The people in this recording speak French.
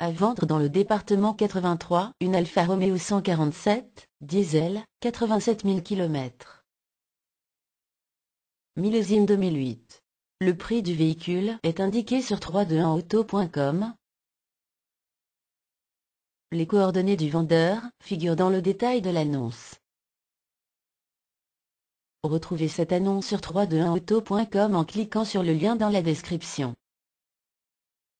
À vendre dans le département 83, une Alfa Romeo 147, diesel, 87 000 km. Millésime 2008. Le prix du véhicule est indiqué sur 321auto.com. Les coordonnées du vendeur figurent dans le détail de l'annonce. Retrouvez cette annonce sur 321auto.com en cliquant sur le lien dans la description.